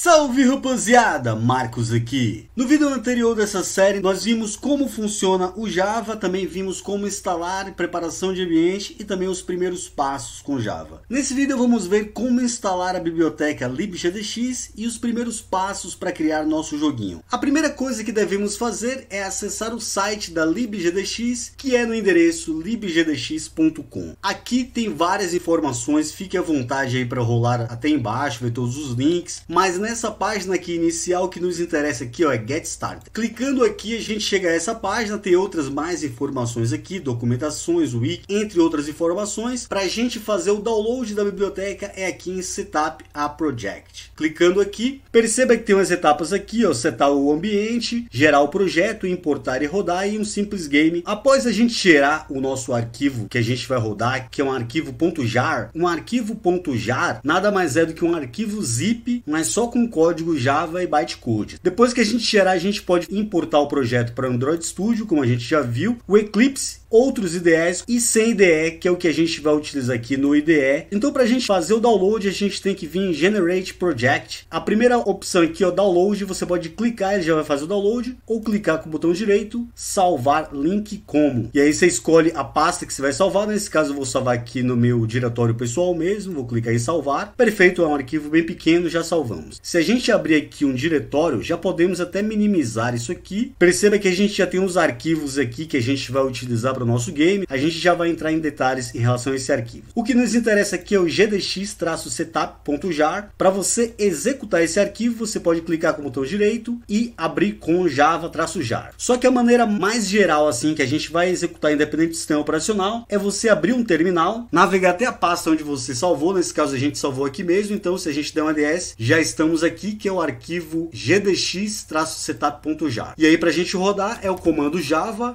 Salve rapaziada, Marcos aqui. No vídeo anterior dessa série nós vimos como funciona o Java, também vimos como instalar preparação de ambiente e também os primeiros passos com Java. Nesse vídeo vamos ver como instalar a biblioteca libgdx e os primeiros passos para criar nosso joguinho. A primeira coisa que devemos fazer é acessar o site da libgdx, que é no endereço libgdx.com. Aqui tem várias informações, fique à vontade aí para rolar até embaixo, ver todos os links, mas nessa página aqui inicial que nos interessa aqui, ó, é Get Started. Clicando aqui, a gente chega a essa página, tem outras mais informações aqui, documentações, wiki, entre outras informações. Para a gente fazer o download da biblioteca é aqui em Setup a Project. Clicando aqui, perceba que tem umas etapas aqui, ó, setar o ambiente, gerar o projeto, importar e rodar e um simples game. Após a gente gerar o nosso arquivo que a gente vai rodar, que é um arquivo .jar, um arquivo .jar nada mais é do que um arquivo zip, mas só com com código Java e bytecode. Depois que a gente gerar, a gente pode importar o projeto para Android Studio, como a gente já viu, o Eclipse outros IDEs e sem IDE, que é o que a gente vai utilizar aqui no IDE. Então, para a gente fazer o download, a gente tem que vir em Generate Project. A primeira opção aqui é o download, você pode clicar, ele já vai fazer o download, ou clicar com o botão direito, salvar link como. E aí você escolhe a pasta que você vai salvar, nesse caso eu vou salvar aqui no meu diretório pessoal mesmo, vou clicar em salvar. Perfeito, é um arquivo bem pequeno, já salvamos. Se a gente abrir aqui um diretório, já podemos até minimizar isso aqui. Perceba que a gente já tem os arquivos aqui que a gente vai utilizar para o nosso game. A gente já vai entrar em detalhes em relação a esse arquivo. O que nos interessa aqui é o gdx-setup.jar. Para você executar esse arquivo, você pode clicar com o botão direito e abrir com java-jar. Só que a maneira mais geral assim que a gente vai executar independente do sistema operacional é você abrir um terminal, navegar até a pasta onde você salvou, nesse caso a gente salvou aqui mesmo, então se a gente der um ls, já estão temos aqui, que é o arquivo gdx-setup.jar. E aí para a gente rodar é o comando java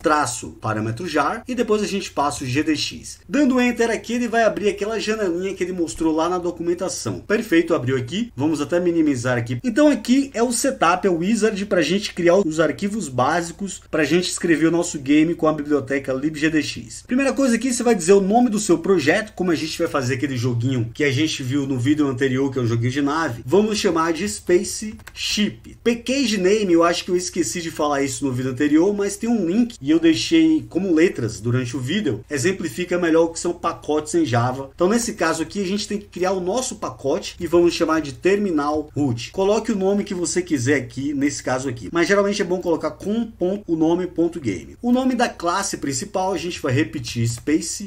parâmetro jar e depois a gente passa o gdx. Dando enter aqui, ele vai abrir aquela janelinha que ele mostrou lá na documentação. Perfeito, abriu aqui. Vamos até minimizar aqui. Então aqui é o setup, é o wizard para a gente criar os arquivos básicos para a gente escrever o nosso game com a biblioteca libgdx. Primeira coisa aqui, você vai dizer o nome do seu projeto, como a gente vai fazer aquele joguinho que a gente viu no vídeo anterior, que é um joguinho de nave. Vamos chamar chamar de Ship Package Name, eu acho que eu esqueci de falar isso no vídeo anterior, mas tem um link e eu deixei como letras durante o vídeo. Exemplifica melhor o que são pacotes em Java. Então, nesse caso aqui, a gente tem que criar o nosso pacote e vamos chamar de Terminal Root. Coloque o nome que você quiser aqui, nesse caso aqui. Mas geralmente é bom colocar com ponto, o nome ponto game. O nome da classe principal, a gente vai repetir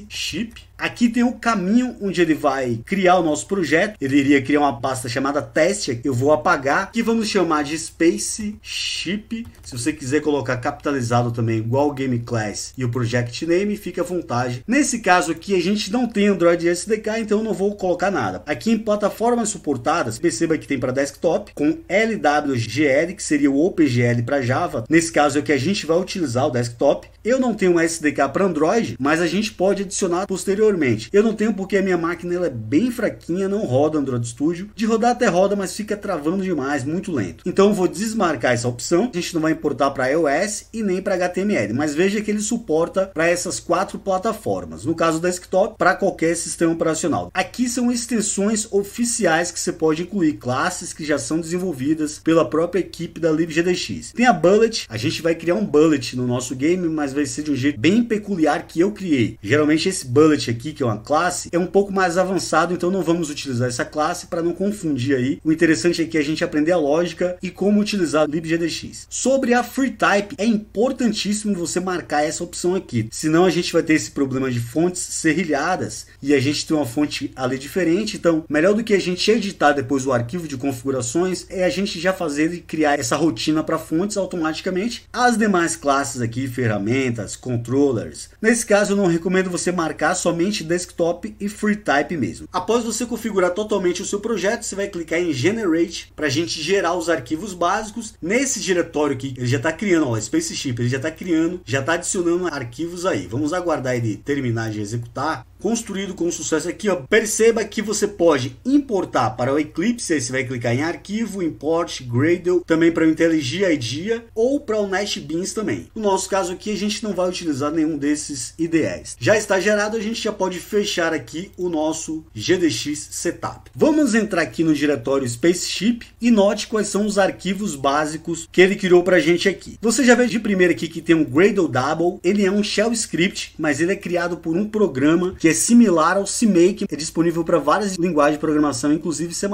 Ship Aqui tem o caminho onde ele vai criar o nosso projeto. Ele iria criar uma pasta chamada teste eu vou apagar, que vamos chamar de Space Ship. Se você quiser colocar capitalizado também, igual o Game Class e o Project Name, fica à vontade. Nesse caso aqui, a gente não tem Android SDK, então não vou colocar nada. Aqui em plataformas suportadas, perceba que tem para desktop, com LWGL, que seria o OpenGL para Java. Nesse caso é que a gente vai utilizar o desktop. Eu não tenho um SDK para Android, mas a gente pode adicionar posteriormente. Eu não tenho porque a minha máquina ela é bem fraquinha, não roda Android Studio. De rodar até roda, mas fica fica é travando demais, muito lento. Então vou desmarcar essa opção. A gente não vai importar para iOS e nem para HTML, mas veja que ele suporta para essas quatro plataformas. No caso desktop, para qualquer sistema operacional. Aqui são extensões oficiais que você pode incluir classes que já são desenvolvidas pela própria equipe da LibGDX. Tem a Bullet, a gente vai criar um Bullet no nosso game, mas vai ser de um jeito bem peculiar que eu criei. Geralmente esse Bullet aqui, que é uma classe, é um pouco mais avançado, então não vamos utilizar essa classe para não confundir aí o interessante interessante aqui é a gente aprender a lógica e como utilizar o libgdx. Sobre a FreeType, é importantíssimo você marcar essa opção aqui, senão a gente vai ter esse problema de fontes serrilhadas e a gente tem uma fonte ali diferente, então melhor do que a gente editar depois o arquivo de configurações é a gente já fazer e criar essa rotina para fontes automaticamente. As demais classes aqui, ferramentas, controllers. Nesse caso eu não recomendo você marcar somente desktop e FreeType mesmo. Após você configurar totalmente o seu projeto, você vai clicar em Generate para a gente gerar os arquivos básicos. Nesse diretório que ele já está criando, ó, Spaceship, ele já está criando, já está adicionando arquivos aí. Vamos aguardar ele terminar de executar construído com sucesso aqui. Ó. Perceba que você pode importar para o Eclipse, aí você vai clicar em arquivo, import, Gradle, também para o IntelliJ IDEA ou para o NetBeans também. No nosso caso aqui, a gente não vai utilizar nenhum desses IDEs. Já está gerado, a gente já pode fechar aqui o nosso GDX Setup. Vamos entrar aqui no diretório Spaceship e note quais são os arquivos básicos que ele criou para a gente aqui. Você já vê de primeira aqui que tem um Gradle Double, ele é um shell script, mas ele é criado por um programa que que é similar ao CMake, é disponível para várias linguagens de programação, inclusive C++.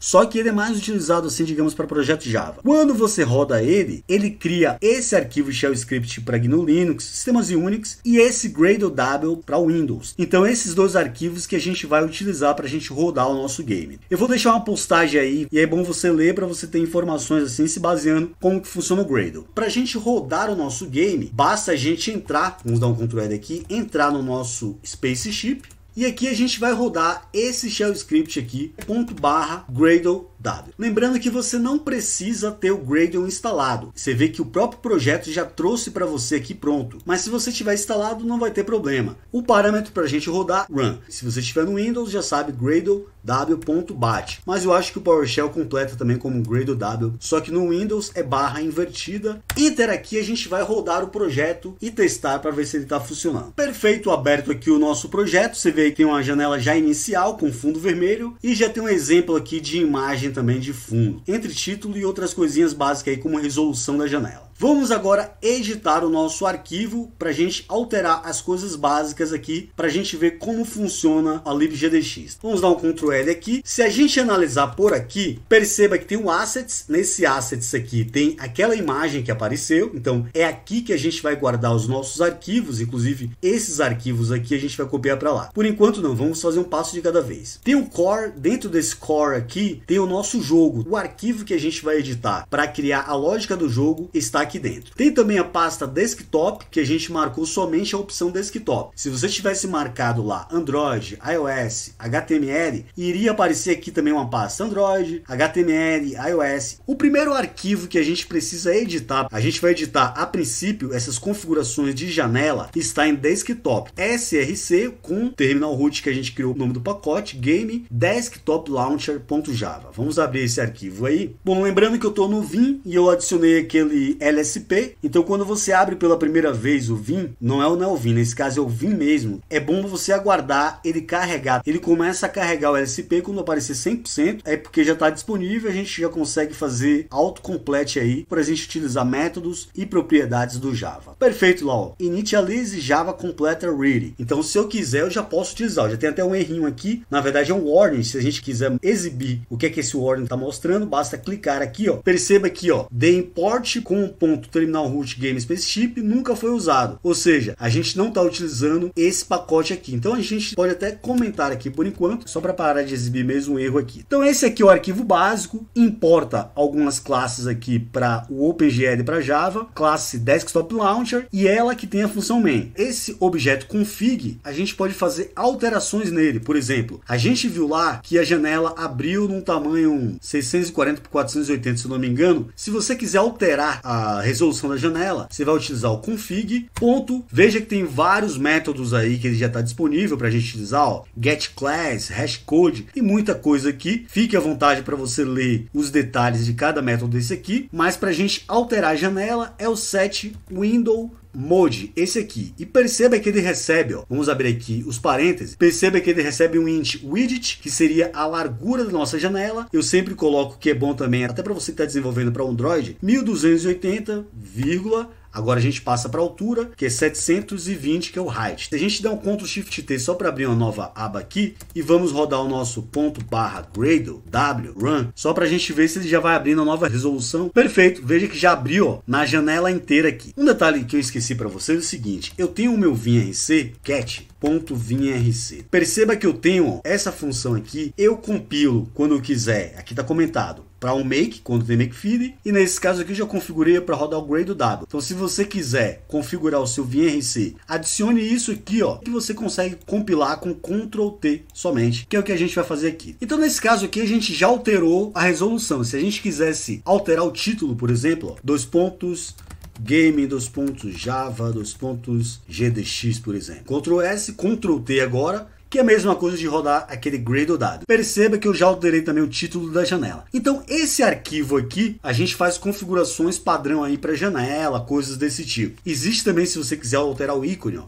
Só que ele é mais utilizado assim, digamos, para projeto Java. Quando você roda ele, ele cria esse arquivo shell script para GNU Linux, sistemas Unix e esse Gradle w para Windows. Então esses dois arquivos que a gente vai utilizar para a gente rodar o nosso game. Eu vou deixar uma postagem aí e é bom você ler para você ter informações assim se baseando como que funciona o Gradle. Para a gente rodar o nosso game, basta a gente entrar, vamos dar um Ctrl aqui, entrar no nosso Space chip. E aqui a gente vai rodar esse shell script aqui, ponto barra gradle dado. Lembrando que você não precisa ter o Gradle instalado. Você vê que o próprio projeto já trouxe para você aqui pronto. Mas se você tiver instalado, não vai ter problema. O parâmetro para a gente rodar run. Se você estiver no Windows, já sabe Gradle w.bat. Mas eu acho que o PowerShell completa também como Gradle w, só que no Windows é barra invertida. Enter aqui, a gente vai rodar o projeto e testar para ver se ele está funcionando. Perfeito, aberto aqui o nosso projeto. Você vê que tem uma janela já inicial com fundo vermelho e já tem um exemplo aqui de imagem também de fundo, entre título e outras coisinhas básicas aí como resolução da janela. Vamos agora editar o nosso arquivo para a gente alterar as coisas básicas aqui para a gente ver como funciona a libgdx. Vamos dar um Ctrl L aqui. Se a gente analisar por aqui, perceba que tem um assets. Nesse assets aqui tem aquela imagem que apareceu. Então é aqui que a gente vai guardar os nossos arquivos. Inclusive esses arquivos aqui a gente vai copiar para lá. Por enquanto não, vamos fazer um passo de cada vez. Tem o um core, dentro desse core aqui tem o nosso jogo. O arquivo que a gente vai editar para criar a lógica do jogo está aqui dentro. Tem também a pasta desktop, que a gente marcou somente a opção desktop. Se você tivesse marcado lá Android, iOS, HTML, iria aparecer aqui também uma pasta Android, HTML, iOS. O primeiro arquivo que a gente precisa editar, a gente vai editar a princípio essas configurações de janela, está em desktop. SRC com terminal root que a gente criou o nome do pacote, game desktop launcher.java. Vamos abrir esse arquivo aí. Bom, lembrando que eu estou no Vim e eu adicionei aquele L LSP. Então, quando você abre pela primeira vez o Vim, não é o Neovim, nesse caso é o Vim mesmo, é bom você aguardar ele carregar. Ele começa a carregar o LSP quando aparecer 100%, é porque já está disponível, a gente já consegue fazer autocomplete aí para a gente utilizar métodos e propriedades do Java. Perfeito, Lau. Initialize Java Complete Ready. Então, se eu quiser, eu já posso utilizar. Eu já tem até um errinho aqui. Na verdade, é um warning. Se a gente quiser exibir o que é que esse warning está mostrando, basta clicar aqui, ó. Perceba aqui, ó, the import com ponto terminal root game chip nunca foi usado. Ou seja, a gente não está utilizando esse pacote aqui. Então a gente pode até comentar aqui por enquanto, só para parar de exibir mesmo um erro aqui. Então esse aqui é o arquivo básico, importa algumas classes aqui para o OpenGL para Java, classe Desktop Launcher e ela que tem a função main. Esse objeto config, a gente pode fazer alterações nele. Por exemplo, a gente viu lá que a janela abriu num tamanho 640 por 480, se não me engano. Se você quiser alterar a resolução da janela, você vai utilizar o config, ponto. Veja que tem vários métodos aí que ele já está disponível para a gente utilizar, ó, get class, hashcode e muita coisa aqui. Fique à vontade para você ler os detalhes de cada método desse aqui, mas para a gente alterar a janela é o set window mode, esse aqui. E perceba que ele recebe, ó, vamos abrir aqui os parênteses, perceba que ele recebe um int widget, que seria a largura da nossa janela. Eu sempre coloco que é bom também, até para você que está desenvolvendo para Android, 1280, vírgula Agora a gente passa para a altura, que é 720, que é o height. A gente dá um Ctrl Shift T só para abrir uma nova aba aqui e vamos rodar o nosso ponto barra Gradle W Run só para a gente ver se ele já vai abrindo a nova resolução. Perfeito, veja que já abriu ó, na janela inteira aqui. Um detalhe que eu esqueci para vocês é o seguinte, eu tenho o meu vnc cat ponto .vinrc. Perceba que eu tenho ó, essa função aqui, eu compilo quando eu quiser, aqui está comentado, para um make, quando tem feed, e nesse caso aqui já configurei para rodar o grade W. Então se você quiser configurar o seu vnc, adicione isso aqui, ó, que você consegue compilar com Ctrl T somente, que é o que a gente vai fazer aqui. Então nesse caso aqui a gente já alterou a resolução. Se a gente quisesse alterar o título, por exemplo, ó, dois pontos game, dois pontos Java, dois pontos GDX, por exemplo. Ctrl S, Ctrl T agora, que é a mesma coisa de rodar aquele Gradle dado. Perceba que eu já alterei também o título da janela. Então esse arquivo aqui, a gente faz configurações padrão aí para janela, coisas desse tipo. Existe também se você quiser alterar o ícone, ó,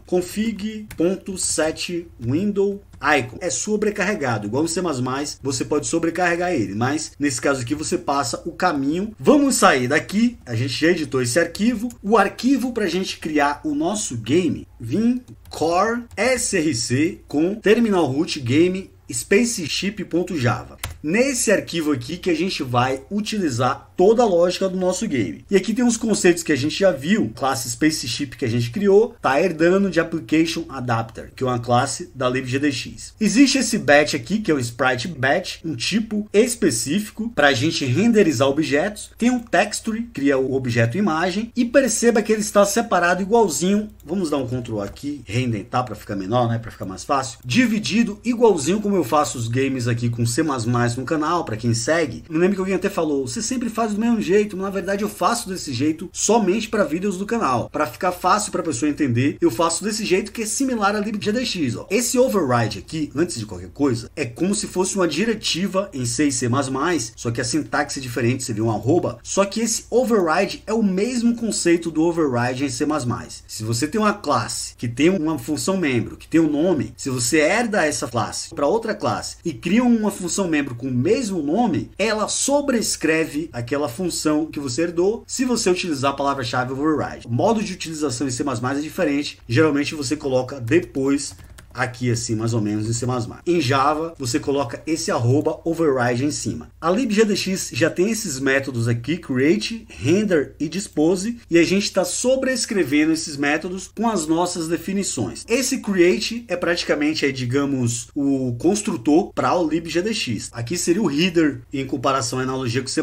window Icon é sobrecarregado, igual no C++, você pode sobrecarregar ele, mas nesse caso aqui você passa o caminho. Vamos sair daqui, a gente já editou esse arquivo. O arquivo para a gente criar o nosso game, vim core src com terminal root game spaceship.java nesse arquivo aqui que a gente vai utilizar toda a lógica do nosso game. E aqui tem uns conceitos que a gente já viu, classe Spaceship que a gente criou, tá herdando de Application Adapter, que é uma classe da libgdx. Existe esse batch aqui, que é um sprite batch, um tipo específico para a gente renderizar objetos. Tem um texture, cria o objeto imagem e perceba que ele está separado igualzinho, vamos dar um Ctrl aqui, reindentar tá? para ficar menor, né, para ficar mais fácil, dividido igualzinho como eu faço os games aqui com C++ no canal, para quem segue. Me lembro que alguém até falou: você sempre faz do mesmo jeito, mas na verdade eu faço desse jeito somente para vídeos do canal. Para ficar fácil para a pessoa entender, eu faço desse jeito que é similar a libgdx. Ó. Esse override aqui, antes de qualquer coisa, é como se fosse uma diretiva em C e C++, só que a sintaxe é diferente, você vê um arroba. Só que esse override é o mesmo conceito do override em C++. Se você tem uma classe que tem uma função membro, que tem um nome, se você herda essa classe para outra classe e cria uma função membro com o mesmo nome, ela sobrescreve aquela função que você herdou se você utilizar a palavra-chave override. O modo de utilização em C++ é diferente, geralmente você coloca depois aqui assim mais ou menos em C++. Em Java, você coloca esse arroba override em cima. A libgdx já tem esses métodos aqui, create, render e dispose, e a gente está sobrescrevendo esses métodos com as nossas definições. Esse create é praticamente, aí, digamos, o construtor para o libgdx. Aqui seria o header, em comparação à analogia com C++,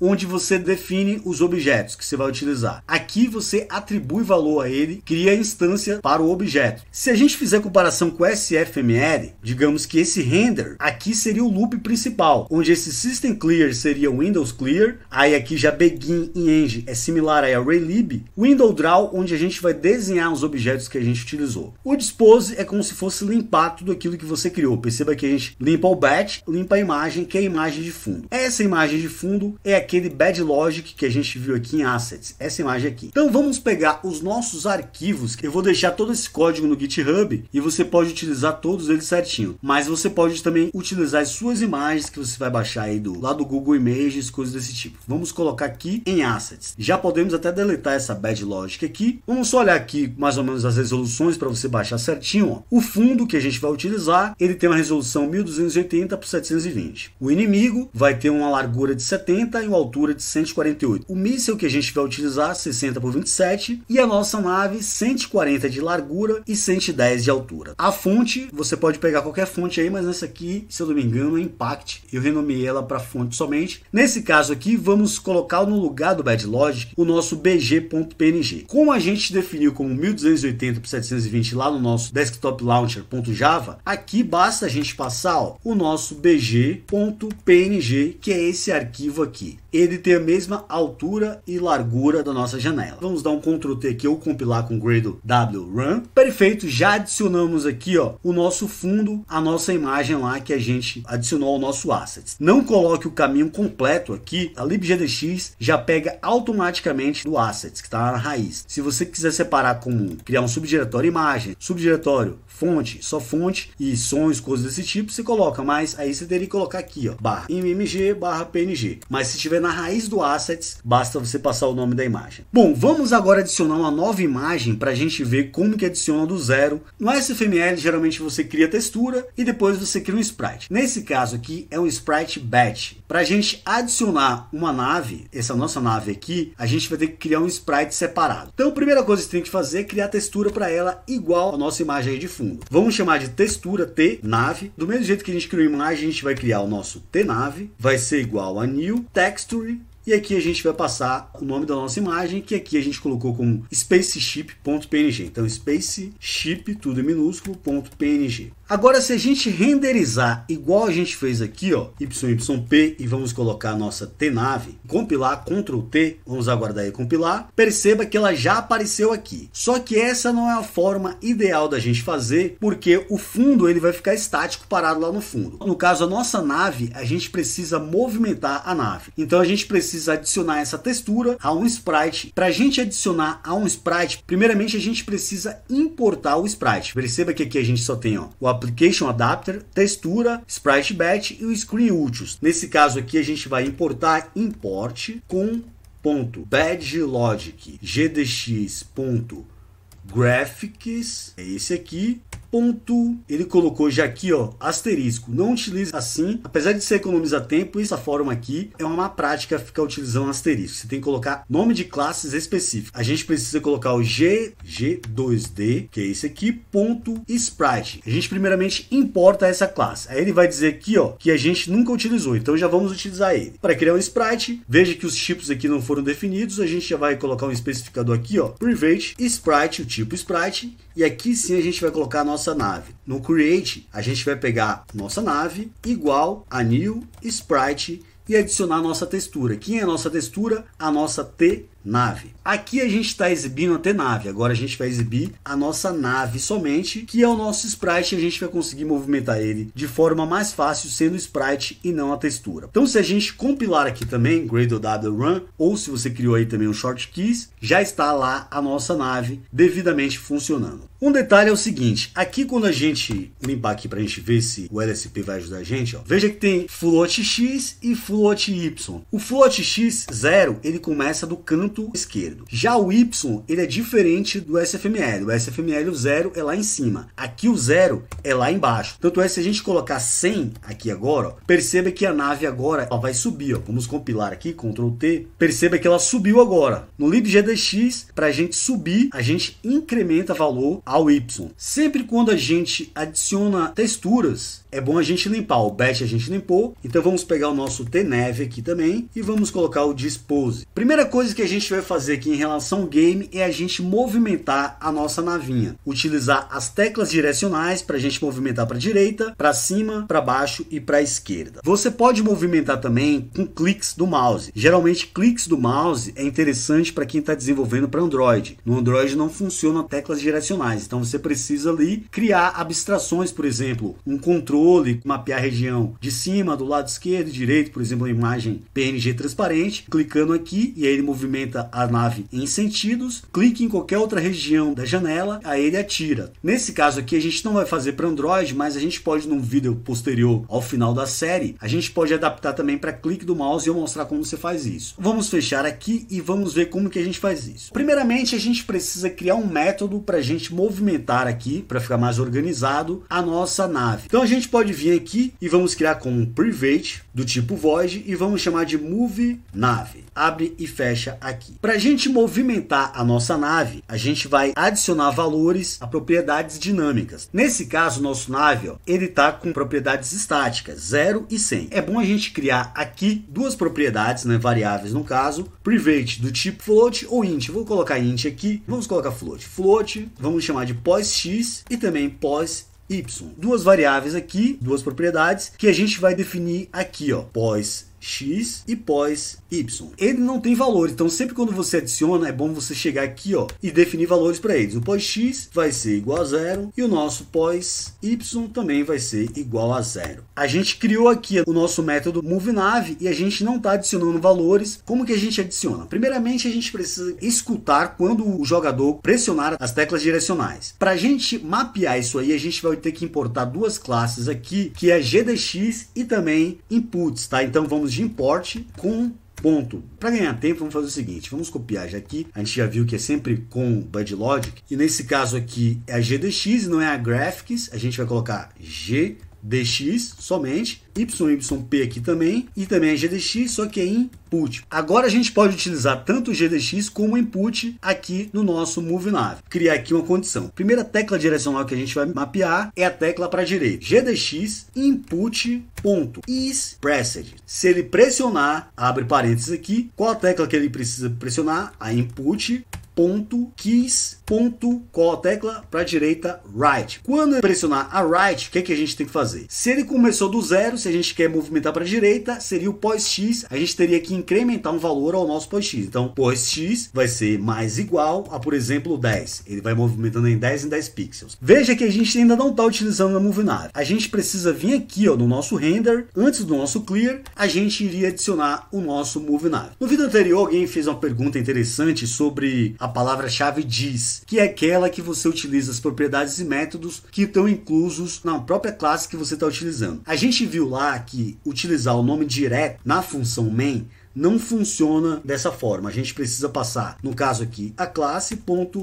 onde você define os objetos que você vai utilizar. Aqui você atribui valor a ele, cria a instância para o objeto. Se a gente fizer comparação comparação com o SFML, digamos que esse render aqui seria o loop principal, onde esse System Clear seria o Windows Clear, aí aqui já Begin e End é similar aí ao Raylib, window Draw, onde a gente vai desenhar os objetos que a gente utilizou. O Dispose é como se fosse limpar tudo aquilo que você criou. Perceba que a gente limpa o batch, limpa a imagem, que é a imagem de fundo. Essa imagem de fundo é aquele bad logic que a gente viu aqui em Assets, essa imagem aqui. Então vamos pegar os nossos arquivos, eu vou deixar todo esse código no GitHub e você você pode utilizar todos eles certinho. Mas você pode também utilizar as suas imagens que você vai baixar aí do lá do Google Images, coisas desse tipo. Vamos colocar aqui em Assets. Já podemos até deletar essa Bad Logic aqui. Vamos só olhar aqui mais ou menos as resoluções para você baixar certinho. Ó. O fundo que a gente vai utilizar, ele tem uma resolução 1280 por 720. O inimigo vai ter uma largura de 70 e uma altura de 148. O míssil que a gente vai utilizar, 60 por 27. E a nossa nave, 140 de largura e 110 de altura. A fonte, você pode pegar qualquer fonte aí, mas essa aqui, se eu não me engano, é Impact. Eu renomeei ela para fonte somente. Nesse caso aqui, vamos colocar no lugar do Logic o nosso bg.png. Como a gente definiu como 1280 por 720 lá no nosso desktop launcher.java, aqui basta a gente passar ó, o nosso bg.png, que é esse arquivo aqui ele tem a mesma altura e largura da nossa janela. Vamos dar um Ctrl T aqui ou compilar com o Gradle W Run. Perfeito, já adicionamos aqui ó, o nosso fundo, a nossa imagem lá que a gente adicionou ao nosso asset. Não coloque o caminho completo aqui, a libgdx já pega automaticamente do asset que está na raiz. Se você quiser separar como criar um subdiretório imagem, subdiretório fonte, só fonte e sons, coisas desse tipo, você coloca, mas aí você teria que colocar aqui ó, barra mmg, barra png. Mas se tiver na raiz do assets, basta você passar o nome da imagem. Bom, vamos agora adicionar uma nova imagem para a gente ver como que adiciona do zero. No SFML, geralmente você cria textura e depois você cria um sprite. Nesse caso aqui, é um sprite batch. Para a gente adicionar uma nave, essa nossa nave aqui, a gente vai ter que criar um sprite separado. Então, a primeira coisa que tem que fazer é criar textura para ela igual à nossa imagem aí de fundo. Vamos chamar de textura T nave. Do mesmo jeito que a gente criou a imagem, a gente vai criar o nosso T nave, vai ser igual a new texture e aqui a gente vai passar o nome da nossa imagem, que aqui a gente colocou como spaceship.png. Então, spaceship, tudo em minúsculo, .png. Agora, se a gente renderizar igual a gente fez aqui, ó, YYP, e vamos colocar a nossa T-Nave, compilar, Ctrl T, vamos aguardar e compilar, perceba que ela já apareceu aqui. Só que essa não é a forma ideal da gente fazer, porque o fundo ele vai ficar estático parado lá no fundo. No caso, a nossa nave, a gente precisa movimentar a nave. Então, a gente precisa adicionar essa textura a um sprite. Para a gente adicionar a um sprite, primeiramente a gente precisa importar o sprite. Perceba que aqui a gente só tem ó, o Application Adapter, textura, Sprite Batch e o Screen Utils. Nesse caso aqui, a gente vai importar import com ponto badgelogic gdx.graphics, é esse aqui, ponto. Ele colocou já aqui, ó, asterisco. Não utilize assim. Apesar de você economizar tempo, essa forma aqui é uma má prática ficar utilizando asterisco. Você tem que colocar nome de classes específico. A gente precisa colocar o G, G2D, que é esse aqui, ponto sprite. A gente primeiramente importa essa classe. Aí ele vai dizer aqui, ó, que a gente nunca utilizou. Então já vamos utilizar ele. Para criar um sprite, veja que os tipos aqui não foram definidos. A gente já vai colocar um especificador aqui, ó, private, sprite, o tipo sprite. E aqui sim a gente vai colocar a nossa nossa nave. No create, a gente vai pegar nossa nave igual a new sprite e adicionar nossa textura. Quem é a nossa textura? A nossa T nave. Aqui a gente está exibindo até nave, agora a gente vai exibir a nossa nave somente, que é o nosso sprite, a gente vai conseguir movimentar ele de forma mais fácil, sendo sprite e não a textura. Então se a gente compilar aqui também, Gradle Run, ou se você criou aí também um short keys, já está lá a nossa nave devidamente funcionando. Um detalhe é o seguinte, aqui quando a gente limpar aqui para a gente ver se o LSP vai ajudar a gente, ó, veja que tem float x e float y. O float x0, ele começa do campo canto esquerdo. Já o Y, ele é diferente do SFML. O SFML, o zero é lá em cima. Aqui o zero é lá embaixo. Tanto é, se a gente colocar 100 aqui agora, ó, perceba que a nave agora vai subir. Ó. Vamos compilar aqui, Ctrl T. Perceba que ela subiu agora. No libgdx, para a gente subir, a gente incrementa valor ao Y. Sempre quando a gente adiciona texturas, é bom a gente limpar. O Bash a gente limpou. Então vamos pegar o nosso TNEV aqui também e vamos colocar o Dispose. Primeira coisa que a gente vai fazer aqui em relação ao game é a gente movimentar a nossa navinha. Utilizar as teclas direcionais para a gente movimentar para direita, para cima, para baixo e para esquerda. Você pode movimentar também com cliques do mouse. Geralmente cliques do mouse é interessante para quem está desenvolvendo para Android. No Android não funciona teclas direcionais, então você precisa ali criar abstrações, por exemplo, um controle controle, mapear a região de cima, do lado esquerdo e direito, por exemplo, a imagem PNG transparente, clicando aqui e aí ele movimenta a nave em sentidos, clique em qualquer outra região da janela, aí ele atira. Nesse caso aqui a gente não vai fazer para Android, mas a gente pode num vídeo posterior ao final da série, a gente pode adaptar também para clique do mouse e eu mostrar como você faz isso. Vamos fechar aqui e vamos ver como que a gente faz isso. Primeiramente a gente precisa criar um método para a gente movimentar aqui, para ficar mais organizado, a nossa nave. Então a gente pode vir aqui e vamos criar como um private do tipo void e vamos chamar de move nave. Abre e fecha aqui. Para a gente movimentar a nossa nave, a gente vai adicionar valores a propriedades dinâmicas. Nesse caso, nosso nave ó, ele tá com propriedades estáticas 0 e 100. É bom a gente criar aqui duas propriedades, né, variáveis no caso, private do tipo float ou int. Vou colocar int aqui. Vamos colocar float. Float, vamos chamar de pós x e também pós y. Duas variáveis aqui, duas propriedades que a gente vai definir aqui, ó, pós X e pós Y. Ele não tem valor, então sempre quando você adiciona, é bom você chegar aqui ó, e definir valores para eles. O pós X vai ser igual a zero e o nosso pós Y também vai ser igual a zero. A gente criou aqui o nosso método MoveNav e a gente não está adicionando valores. Como que a gente adiciona? Primeiramente, a gente precisa escutar quando o jogador pressionar as teclas direcionais. Para a gente mapear isso aí, a gente vai ter que importar duas classes aqui, que é GDX e também Inputs, tá? Então vamos de importe com ponto. Para ganhar tempo, vamos fazer o seguinte, vamos copiar já aqui. A gente já viu que é sempre com Bud Logic e nesse caso aqui é a GDX, não é a Graphics. A gente vai colocar G dx somente, yyp aqui também, e também é gdx, só que é input. Agora a gente pode utilizar tanto o gdx como o input aqui no nosso move nav Criar aqui uma condição. Primeira tecla direcional que a gente vai mapear é a tecla para a direita. gdx input ponto is pressed. Se ele pressionar, abre parênteses aqui, qual a tecla que ele precisa pressionar? A input ponto keys ponto com a tecla para direita right. Quando pressionar a right, o que, que a gente tem que fazer? Se ele começou do zero, se a gente quer movimentar para direita, seria o pós x. A gente teria que incrementar um valor ao nosso pós x. Então, pós x vai ser mais igual a, por exemplo, 10. Ele vai movimentando em 10 em 10 pixels. Veja que a gente ainda não está utilizando a Move Nav. A gente precisa vir aqui ó, no nosso render, antes do nosso clear, a gente iria adicionar o nosso Move Nav. No vídeo anterior, alguém fez uma pergunta interessante sobre a palavra-chave diz, que é aquela que você utiliza as propriedades e métodos que estão inclusos na própria classe que você está utilizando. A gente viu lá que utilizar o nome direto na função main não funciona dessa forma. A gente precisa passar, no caso aqui, a classe ponto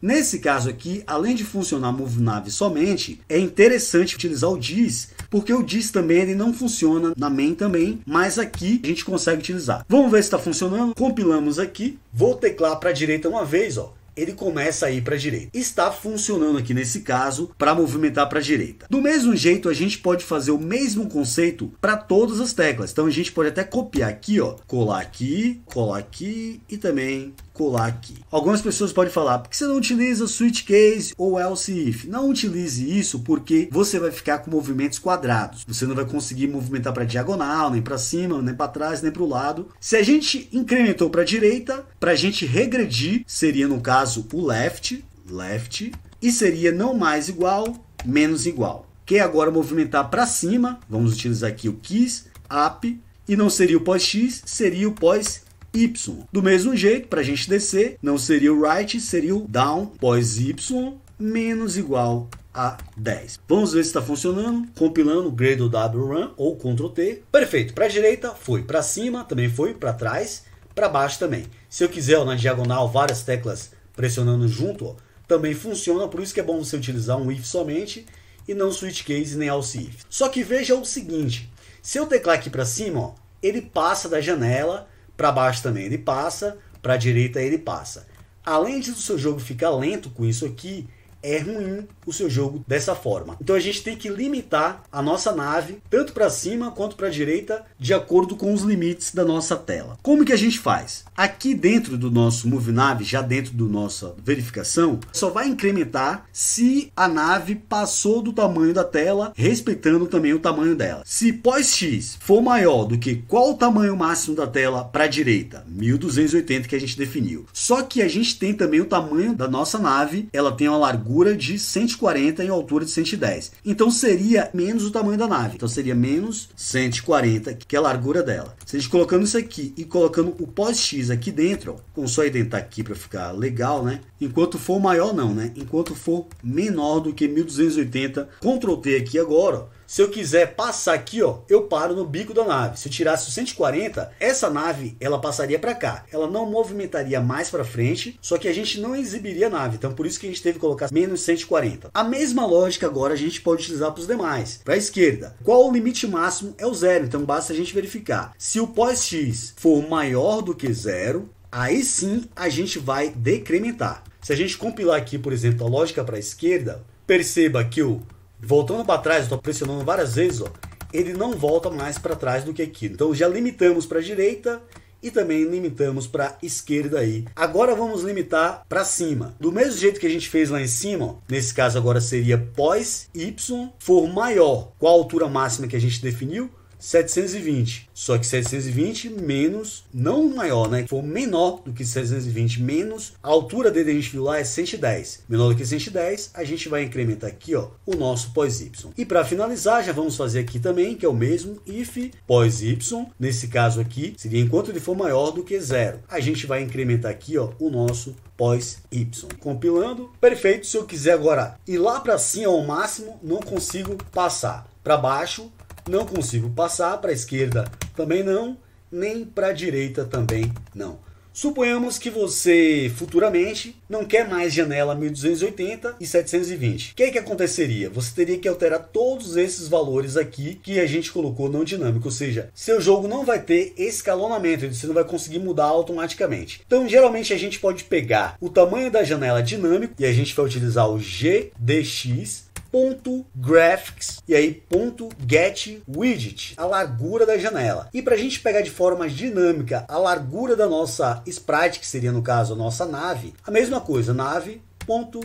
Nesse caso aqui, além de funcionar moveNave somente, é interessante utilizar o dis, porque o dis também ele não funciona na main também, mas aqui a gente consegue utilizar. Vamos ver se está funcionando. Compilamos aqui. Vou teclar para a direita uma vez, ó ele começa a ir para a direita. Está funcionando aqui nesse caso para movimentar para a direita. Do mesmo jeito, a gente pode fazer o mesmo conceito para todas as teclas. Então a gente pode até copiar aqui, ó, colar aqui, colar aqui e também colar aqui. Algumas pessoas podem falar, por que você não utiliza switch case ou else if? Não utilize isso porque você vai ficar com movimentos quadrados. Você não vai conseguir movimentar para diagonal, nem para cima, nem para trás, nem para o lado. Se a gente incrementou para a direita, para a gente regredir, seria no caso o left, left, e seria não mais igual, menos igual. Quer agora movimentar para cima, vamos utilizar aqui o keys, up, e não seria o pós-x, seria o pós Y. Do mesmo jeito, para a gente descer, não seria o right, seria o down pós Y menos igual a 10. Vamos ver se está funcionando. Compilando Gradle W Run ou Ctrl T. Perfeito. Para a direita foi, para cima também foi, para trás, para baixo também. Se eu quiser ó, na diagonal várias teclas pressionando junto, ó, também funciona. Por isso que é bom você utilizar um if somente e não switch case nem else if. Só que veja o seguinte: se eu teclar aqui para cima, ó, ele passa da janela para baixo também ele passa, para a direita ele passa. Além disso, o seu jogo fica lento com isso aqui, é ruim o seu jogo dessa forma. Então a gente tem que limitar a nossa nave tanto para cima quanto para a direita de acordo com os limites da nossa tela. Como que a gente faz? Aqui dentro do nosso MoveNave, já dentro do nossa verificação, só vai incrementar se a nave passou do tamanho da tela, respeitando também o tamanho dela. Se pós-x for maior do que qual o tamanho máximo da tela para a direita, 1280 que a gente definiu. Só que a gente tem também o tamanho da nossa nave, ela tem uma largura largura de 140 e altura de 110. Então seria menos o tamanho da nave. Então seria menos 140, que é a largura dela. Se a gente colocando isso aqui e colocando o pós-x aqui dentro, ó, com só identar aqui para ficar legal, né? Enquanto for maior não, né? Enquanto for menor do que 1280, Ctrl T aqui agora, ó, se eu quiser passar aqui, ó, eu paro no bico da nave. Se eu tirasse o 140, essa nave ela passaria para cá. Ela não movimentaria mais para frente, só que a gente não exibiria a nave. Então por isso que a gente teve que colocar menos 140. A mesma lógica agora a gente pode utilizar para os demais. Para a esquerda, qual o limite máximo é o zero. Então basta a gente verificar. Se o pós-x for maior do que zero, aí sim a gente vai decrementar. Se a gente compilar aqui, por exemplo, a lógica para a esquerda, perceba que o voltando para trás, estou pressionando várias vezes, ó, ele não volta mais para trás do que aqui. Então já limitamos para a direita e também limitamos para esquerda aí. Agora vamos limitar para cima. Do mesmo jeito que a gente fez lá em cima, ó, nesse caso agora seria pós y for maior. Qual a altura máxima que a gente definiu? 720. Só que 720 menos, não maior, né? For menor do que 720, menos a altura dele a gente viu lá é 110. Menor do que 110, a gente vai incrementar aqui, ó, o nosso pós y. E para finalizar, já vamos fazer aqui também, que é o mesmo if pós y, nesse caso aqui, seria enquanto ele for maior do que zero. A gente vai incrementar aqui, ó, o nosso pós y. Compilando, perfeito. Se eu quiser agora ir lá para cima ao máximo, não consigo passar. Para baixo, não consigo passar para a esquerda, também não, nem para a direita também não. Suponhamos que você futuramente não quer mais janela 1280 e 720. O que, é que aconteceria? Você teria que alterar todos esses valores aqui que a gente colocou não dinâmico, ou seja, seu jogo não vai ter escalonamento, você não vai conseguir mudar automaticamente. Então, geralmente a gente pode pegar o tamanho da janela dinâmico e a gente vai utilizar o GDX ponto graphics e aí ponto get widget, a largura da janela. E para a gente pegar de forma dinâmica a largura da nossa sprite, que seria no caso a nossa nave, a mesma coisa, nave ponto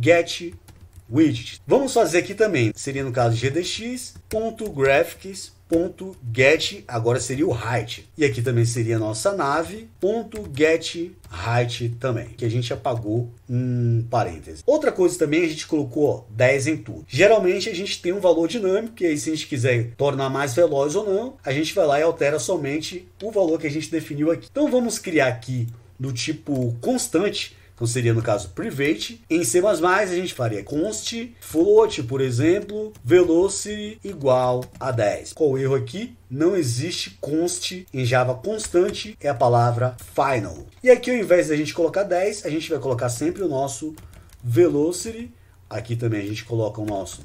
get widget. Vamos fazer aqui também, seria no caso gdx.graphics.get, agora seria o height. E aqui também seria a nossa nave, ponto get height também, que a gente apagou um parêntese. Outra coisa também, a gente colocou ó, 10 em tudo. Geralmente a gente tem um valor dinâmico, e aí se a gente quiser tornar mais veloz ou não, a gente vai lá e altera somente o valor que a gente definiu aqui. Então vamos criar aqui do tipo constante, então seria no caso private. Em C++ a gente faria const float, por exemplo, velocity igual a 10. Qual o erro aqui? Não existe const em Java constante, é a palavra final. E aqui ao invés da gente colocar 10, a gente vai colocar sempre o nosso velocity. Aqui também a gente coloca o nosso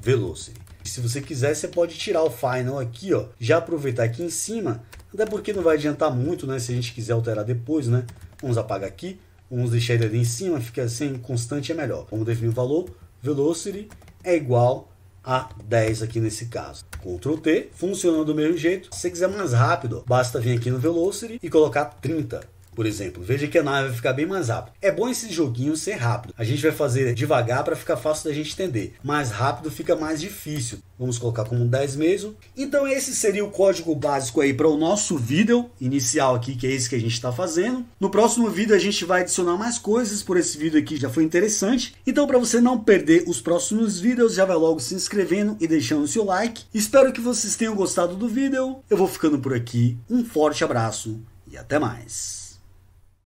velocity. Se você quiser, você pode tirar o final aqui, ó, já aproveitar aqui em cima, até porque não vai adiantar muito, né, se a gente quiser alterar depois, né? Vamos apagar aqui uns deixar ele ali em cima, fica assim, constante é melhor. Vamos definir o valor, velocity é igual a 10 aqui nesse caso. Ctrl T, funcionando do mesmo jeito. Se você quiser mais rápido, basta vir aqui no velocity e colocar 30 por exemplo. Veja que a nave vai ficar bem mais rápida. É bom esse joguinho ser rápido. A gente vai fazer devagar para ficar fácil da gente entender. Mais rápido fica mais difícil. Vamos colocar como 10 mesmo. Então esse seria o código básico aí para o nosso vídeo inicial aqui, que é esse que a gente está fazendo. No próximo vídeo a gente vai adicionar mais coisas, por esse vídeo aqui já foi interessante. Então para você não perder os próximos vídeos, já vai logo se inscrevendo e deixando o seu like. Espero que vocês tenham gostado do vídeo. Eu vou ficando por aqui. Um forte abraço e até mais.